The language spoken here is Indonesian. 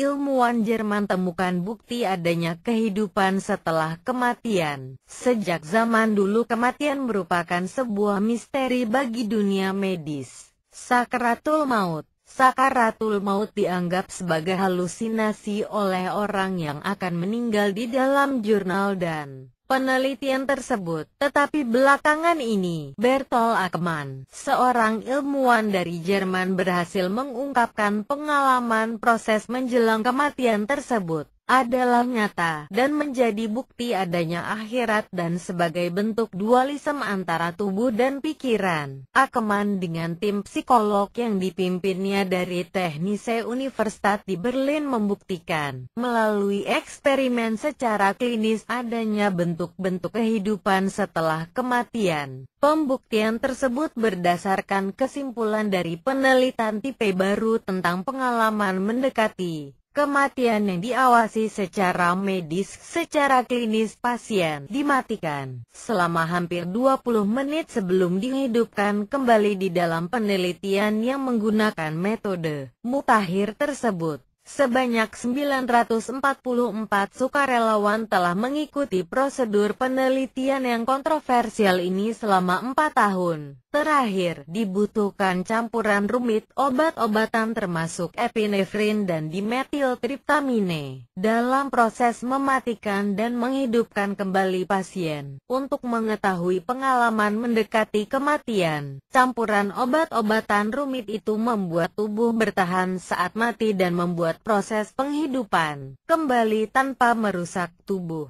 ilmuwan Jerman temukan bukti adanya kehidupan setelah kematian. Sejak zaman dulu kematian merupakan sebuah misteri bagi dunia medis. Sakaratul maut Sakaratul maut dianggap sebagai halusinasi oleh orang yang akan meninggal di dalam jurnal dan penelitian tersebut. Tetapi belakangan ini, Bertol Ackmann, seorang ilmuwan dari Jerman berhasil mengungkapkan pengalaman proses menjelang kematian tersebut adalah nyata dan menjadi bukti adanya akhirat dan sebagai bentuk dualisme antara tubuh dan pikiran. Akeman dengan tim psikolog yang dipimpinnya dari Technische Universität di Berlin membuktikan melalui eksperimen secara klinis adanya bentuk-bentuk kehidupan setelah kematian. Pembuktian tersebut berdasarkan kesimpulan dari penelitian tipe baru tentang pengalaman mendekati Kematian yang diawasi secara medis, secara klinis pasien, dimatikan selama hampir 20 menit sebelum dihidupkan kembali di dalam penelitian yang menggunakan metode mutakhir tersebut. Sebanyak 944 sukarelawan telah mengikuti prosedur penelitian yang kontroversial ini selama 4 tahun. Terakhir, dibutuhkan campuran rumit obat-obatan termasuk epinefrin dan dimetiltriptamine dalam proses mematikan dan menghidupkan kembali pasien. Untuk mengetahui pengalaman mendekati kematian, campuran obat-obatan rumit itu membuat tubuh bertahan saat mati dan membuat proses penghidupan kembali tanpa merusak tubuh.